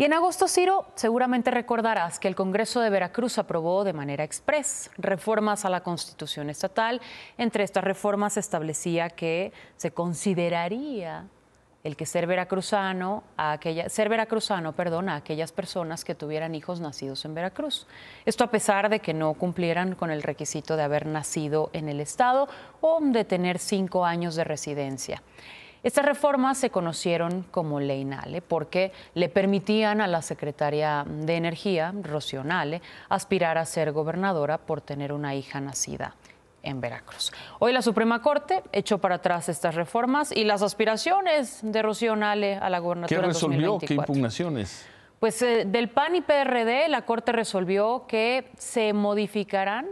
Y en agosto, Ciro, seguramente recordarás que el Congreso de Veracruz aprobó de manera express reformas a la Constitución estatal. Entre estas reformas se establecía que se consideraría el que ser veracruzano a ser veracruzano, a aquellas personas que tuvieran hijos nacidos en Veracruz. Esto a pesar de que no cumplieran con el requisito de haber nacido en el estado o de tener cinco años de residencia. Estas reformas se conocieron como Ley Nale porque le permitían a la secretaria de Energía, Rocío Nale, aspirar a ser gobernadora por tener una hija nacida en Veracruz. Hoy la Suprema Corte echó para atrás estas reformas y las aspiraciones de Rocío Nale a la gobernatura ¿Qué resolvió? ¿Qué impugnaciones? Pues eh, del PAN y PRD, la Corte resolvió que se modificarán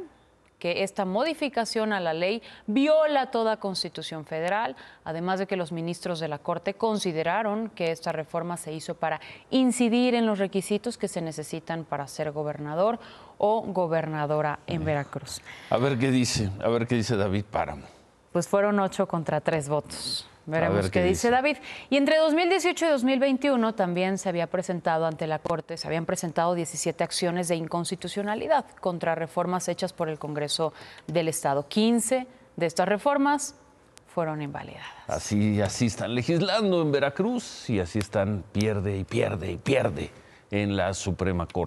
que esta modificación a la ley viola toda constitución federal, además de que los ministros de la Corte consideraron que esta reforma se hizo para incidir en los requisitos que se necesitan para ser gobernador o gobernadora en Veracruz. A ver qué dice, a ver qué dice David Páramo. Pues fueron ocho contra tres votos. Veremos qué, dice. David. Y entre 2018 y 2021 también se había presentado ante la Corte, se habían presentado 17 acciones de inconstitucionalidad contra reformas hechas por el Congreso del Estado. 15 de estas reformas fueron invalidadas. Así, así están legislando en Veracruz y así están pierde y pierde y pierde en la Suprema Corte.